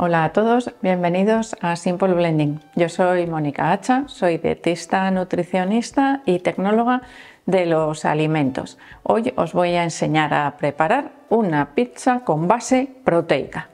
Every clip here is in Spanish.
Hola a todos, bienvenidos a Simple Blending. Yo soy Mónica Hacha, soy dietista, nutricionista y tecnóloga de los alimentos. Hoy os voy a enseñar a preparar una pizza con base proteica.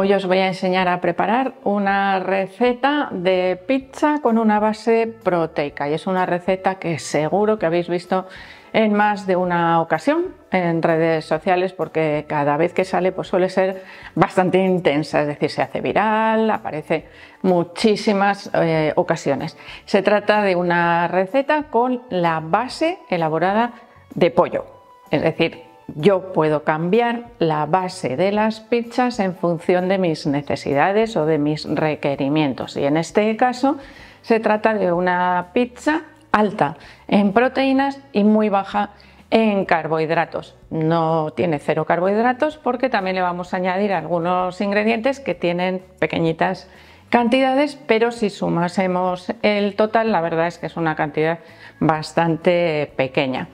Hoy os voy a enseñar a preparar una receta de pizza con una base proteica y es una receta que seguro que habéis visto en más de una ocasión en redes sociales porque cada vez que sale pues suele ser bastante intensa, es decir, se hace viral, aparece muchísimas eh, ocasiones. Se trata de una receta con la base elaborada de pollo, es decir, yo puedo cambiar la base de las pizzas en función de mis necesidades o de mis requerimientos. Y en este caso se trata de una pizza alta en proteínas y muy baja en carbohidratos. No tiene cero carbohidratos porque también le vamos a añadir algunos ingredientes que tienen pequeñitas cantidades, pero si sumásemos el total, la verdad es que es una cantidad bastante pequeña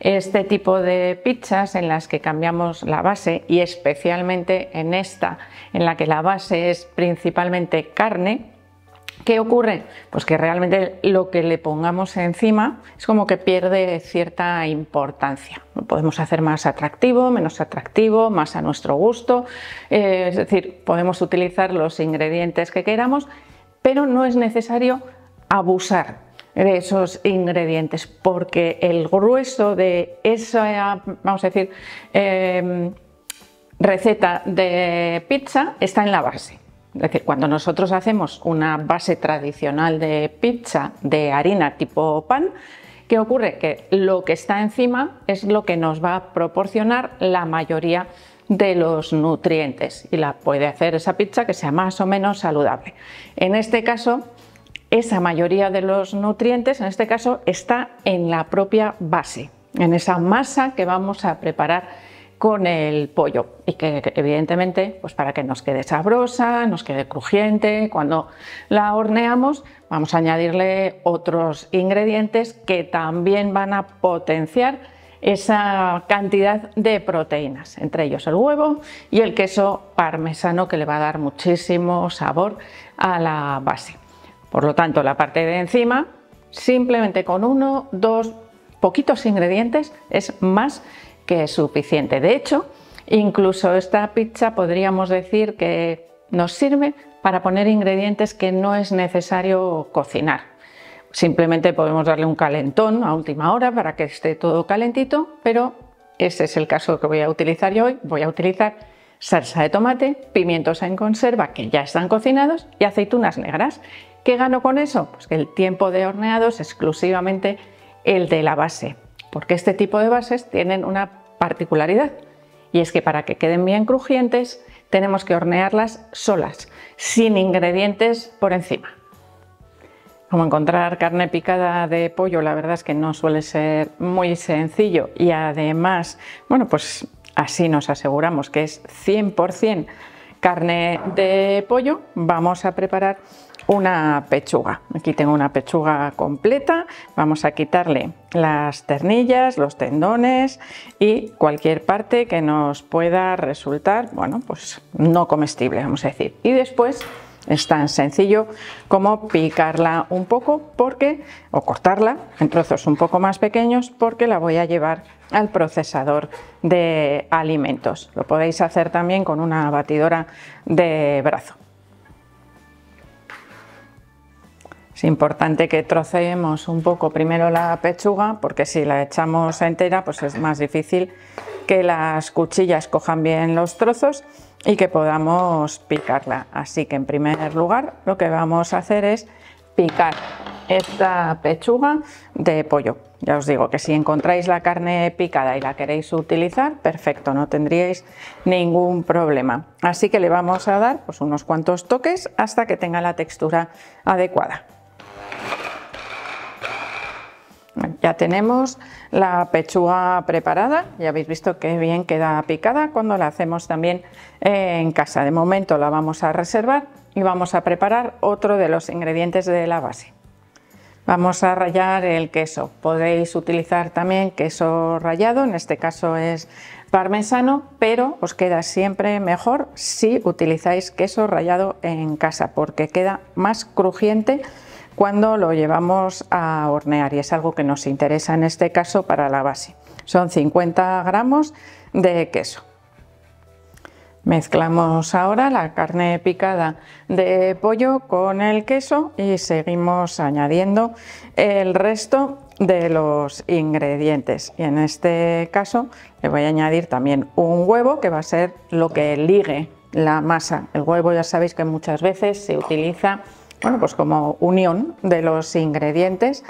este tipo de pizzas en las que cambiamos la base y especialmente en esta en la que la base es principalmente carne, ¿Qué ocurre? Pues que realmente lo que le pongamos encima es como que pierde cierta importancia. Lo podemos hacer más atractivo, menos atractivo, más a nuestro gusto. Eh, es decir, podemos utilizar los ingredientes que queramos, pero no es necesario abusar de esos ingredientes, porque el grueso de esa, vamos a decir, em, receta de pizza está en la base. Es decir, cuando nosotros hacemos una base tradicional de pizza de harina tipo pan, ¿Qué ocurre? Que lo que está encima es lo que nos va a proporcionar la mayoría de los nutrientes y la puede hacer esa pizza que sea más o menos saludable. En este caso, esa mayoría de los nutrientes, en este caso, está en la propia base, en esa masa que vamos a preparar con el pollo y que evidentemente pues para que nos quede sabrosa, nos quede crujiente, cuando la horneamos vamos a añadirle otros ingredientes que también van a potenciar esa cantidad de proteínas, entre ellos el huevo y el queso parmesano que le va a dar muchísimo sabor a la base. Por lo tanto, la parte de encima, simplemente con uno, dos poquitos ingredientes es más que suficiente. De hecho, incluso esta pizza podríamos decir que nos sirve para poner ingredientes que no es necesario cocinar. Simplemente podemos darle un calentón a última hora para que esté todo calentito, pero ese es el caso que voy a utilizar yo hoy. Voy a utilizar salsa de tomate, pimientos en conserva que ya están cocinados y aceitunas negras. ¿Qué gano con eso? Pues que el tiempo de horneado es exclusivamente el de la base, porque este tipo de bases tienen una particularidad y es que para que queden bien crujientes tenemos que hornearlas solas, sin ingredientes por encima. Como encontrar carne picada de pollo, la verdad es que no suele ser muy sencillo y además, bueno, pues así nos aseguramos que es 100% carne de pollo vamos a preparar una pechuga. Aquí tengo una pechuga completa, vamos a quitarle las ternillas, los tendones y cualquier parte que nos pueda resultar, bueno, pues no comestible, vamos a decir. Y después es tan sencillo como picarla un poco porque o cortarla en trozos un poco más pequeños porque la voy a llevar al procesador de alimentos. Lo podéis hacer también con una batidora de brazo. Es importante que troceemos un poco primero la pechuga porque si la echamos entera pues es más difícil que las cuchillas cojan bien los trozos y que podamos picarla. Así que en primer lugar lo que vamos a hacer es picar esta pechuga de pollo. Ya os digo que si encontráis la carne picada y la queréis utilizar, perfecto, no tendríais ningún problema. Así que le vamos a dar pues, unos cuantos toques hasta que tenga la textura adecuada. Ya tenemos la pechuga preparada, ya habéis visto que bien queda picada cuando la hacemos también eh, en casa. De momento la vamos a reservar y vamos a preparar otro de los ingredientes de la base. Vamos a rallar el queso. Podéis utilizar también queso rallado, en este caso es parmesano, pero os queda siempre mejor si utilizáis queso rallado en casa porque queda más crujiente cuando lo llevamos a hornear y es algo que nos interesa en este caso para la base. Son 50 gramos de queso. Mezclamos ahora la carne picada de pollo con el queso y seguimos añadiendo el resto de los ingredientes. Y en este caso le voy a añadir también un huevo que va a ser lo que ligue la masa. El huevo ya sabéis que muchas veces se utiliza pues como unión de los ingredientes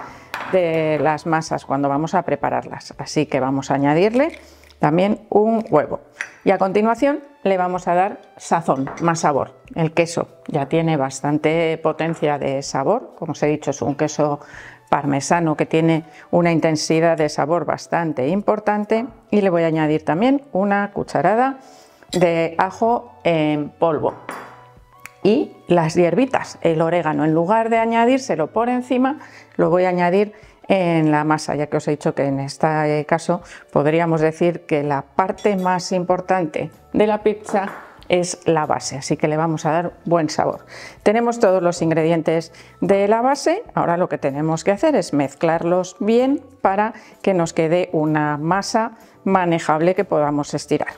de las masas cuando vamos a prepararlas. Así que vamos a añadirle también un huevo. Y a continuación le vamos a dar sazón, más sabor. El queso ya tiene bastante potencia de sabor, como os he dicho es un queso parmesano que tiene una intensidad de sabor bastante importante y le voy a añadir también una cucharada de ajo en polvo y las hierbitas, el orégano. En lugar de añadírselo por encima, lo voy a añadir en la masa, ya que os he dicho que en este caso podríamos decir que la parte más importante de la pizza es la base, así que le vamos a dar buen sabor. Tenemos todos los ingredientes de la base, ahora lo que tenemos que hacer es mezclarlos bien para que nos quede una masa manejable que podamos estirar.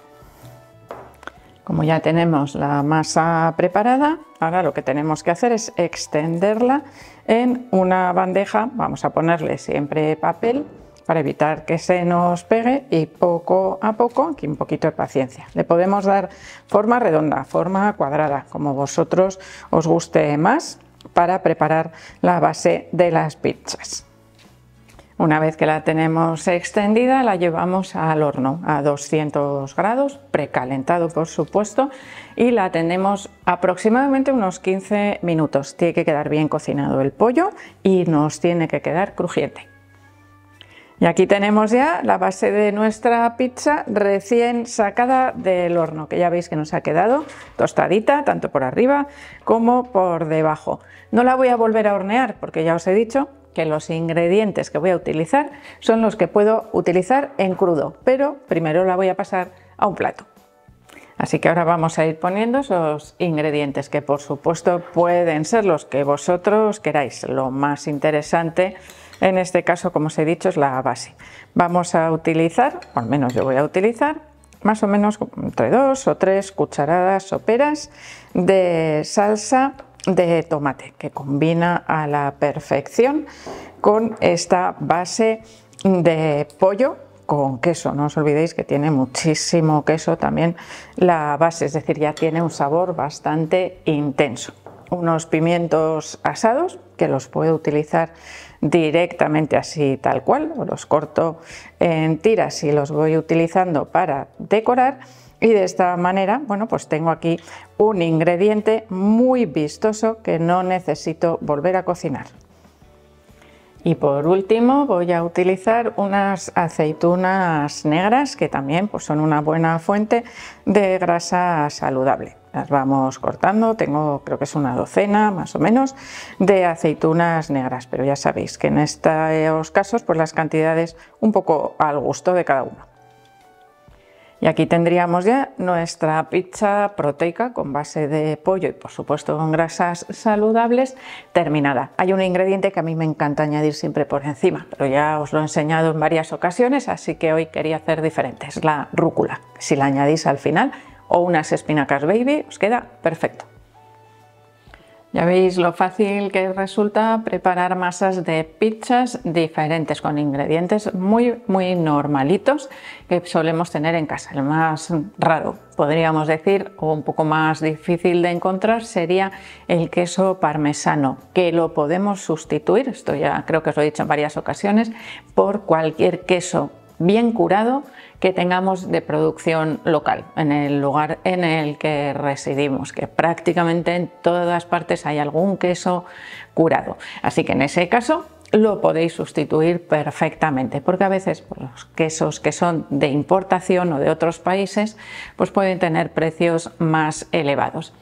Como ya tenemos la masa preparada, ahora lo que tenemos que hacer es extenderla en una bandeja. Vamos a ponerle siempre papel para evitar que se nos pegue y poco a poco, aquí un poquito de paciencia. Le podemos dar forma redonda, forma cuadrada, como vosotros os guste más para preparar la base de las pizzas. Una vez que la tenemos extendida, la llevamos al horno a 200 grados, precalentado por supuesto, y la tenemos aproximadamente unos 15 minutos. Tiene que quedar bien cocinado el pollo y nos tiene que quedar crujiente. Y aquí tenemos ya la base de nuestra pizza recién sacada del horno, que ya veis que nos ha quedado tostadita, tanto por arriba como por debajo. No la voy a volver a hornear porque ya os he dicho que los ingredientes que voy a utilizar son los que puedo utilizar en crudo, pero primero la voy a pasar a un plato. Así que ahora vamos a ir poniendo esos ingredientes que por supuesto pueden ser los que vosotros queráis. Lo más interesante en este caso, como os he dicho, es la base. Vamos a utilizar, al menos yo voy a utilizar, más o menos entre dos o tres cucharadas peras de salsa de tomate que combina a la perfección con esta base de pollo con queso. No os olvidéis que tiene muchísimo queso también la base, es decir, ya tiene un sabor bastante intenso. Unos pimientos asados que los puedo utilizar directamente así tal cual, los corto en tiras y los voy utilizando para decorar y de esta manera, bueno, pues tengo aquí un ingrediente muy vistoso que no necesito volver a cocinar. Y por último voy a utilizar unas aceitunas negras que también pues, son una buena fuente de grasa saludable. Las vamos cortando, tengo creo que es una docena más o menos de aceitunas negras, pero ya sabéis que en estos casos pues las cantidades un poco al gusto de cada uno. Y aquí tendríamos ya nuestra pizza proteica con base de pollo y por supuesto con grasas saludables terminada. Hay un ingrediente que a mí me encanta añadir siempre por encima, pero ya os lo he enseñado en varias ocasiones, así que hoy quería hacer diferente, es la rúcula. Si la añadís al final o unas espinacas baby, os queda perfecto. Ya veis lo fácil que resulta preparar masas de pizzas diferentes con ingredientes muy muy normalitos que solemos tener en casa. El más raro, podríamos decir, o un poco más difícil de encontrar sería el queso parmesano, que lo podemos sustituir, esto ya creo que os lo he dicho en varias ocasiones, por cualquier queso bien curado que tengamos de producción local en el lugar en el que residimos, que prácticamente en todas partes hay algún queso curado. Así que en ese caso lo podéis sustituir perfectamente, porque a veces pues, los quesos que son de importación o de otros países pues pueden tener precios más elevados.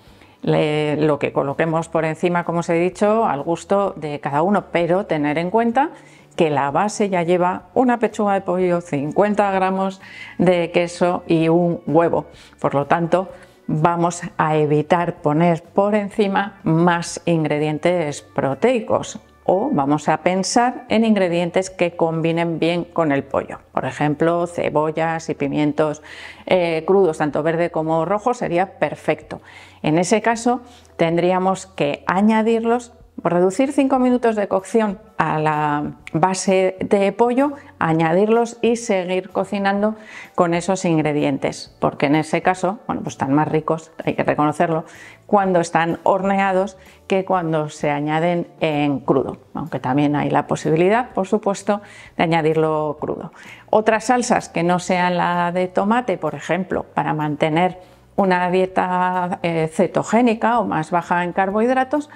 lo que coloquemos por encima, como os he dicho, al gusto de cada uno, pero tener en cuenta que la base ya lleva una pechuga de pollo, 50 gramos de queso y un huevo. Por lo tanto, vamos a evitar poner por encima más ingredientes proteicos o vamos a pensar en ingredientes que combinen bien con el pollo. Por ejemplo, cebollas y pimientos eh, crudos, tanto verde como rojo, sería perfecto. En ese caso, tendríamos que añadirlos reducir 5 minutos de cocción a la base de pollo, añadirlos y seguir cocinando con esos ingredientes, porque en ese caso, bueno, pues están más ricos, hay que reconocerlo, cuando están horneados que cuando se añaden en crudo, aunque también hay la posibilidad, por supuesto, de añadirlo crudo. Otras salsas que no sean la de tomate, por ejemplo, para mantener una dieta eh, cetogénica o más baja en carbohidratos,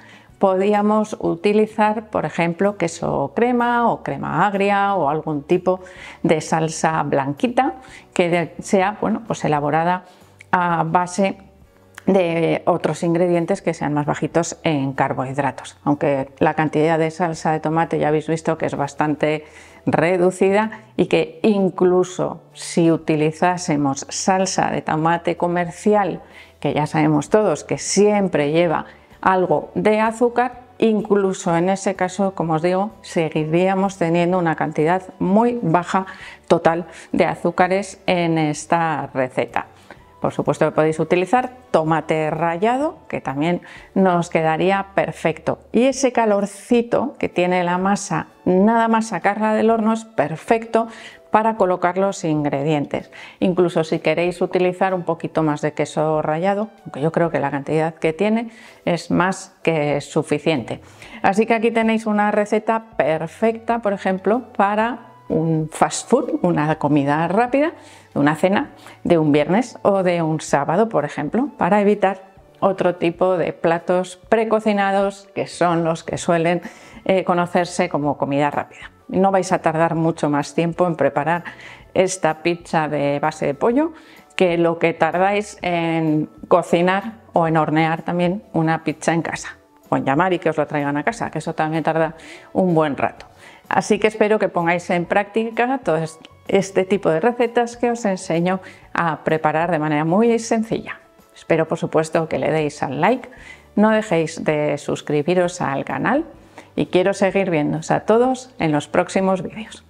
podíamos utilizar, por ejemplo, queso crema o crema agria o algún tipo de salsa blanquita que sea bueno, pues elaborada a base de otros ingredientes que sean más bajitos en carbohidratos. Aunque la cantidad de salsa de tomate ya habéis visto que es bastante reducida y que incluso si utilizásemos salsa de tomate comercial, que ya sabemos todos que siempre lleva algo de azúcar, incluso en ese caso, como os digo, seguiríamos teniendo una cantidad muy baja total de azúcares en esta receta. Por supuesto podéis utilizar tomate rallado, que también nos quedaría perfecto. Y ese calorcito que tiene la masa, nada más sacarla del horno, es perfecto para colocar los ingredientes. Incluso si queréis utilizar un poquito más de queso rallado, aunque yo creo que la cantidad que tiene es más que suficiente. Así que aquí tenéis una receta perfecta, por ejemplo, para un fast food, una comida rápida, una cena de un viernes o de un sábado, por ejemplo, para evitar otro tipo de platos precocinados que son los que suelen eh, conocerse como comida rápida. No vais a tardar mucho más tiempo en preparar esta pizza de base de pollo que lo que tardáis en cocinar o en hornear también una pizza en casa o en llamar y que os lo traigan a casa, que eso también tarda un buen rato. Así que espero que pongáis en práctica todo este tipo de recetas que os enseño a preparar de manera muy sencilla. Espero por supuesto que le deis al like, no dejéis de suscribiros al canal y quiero seguir viéndoos a todos en los próximos vídeos.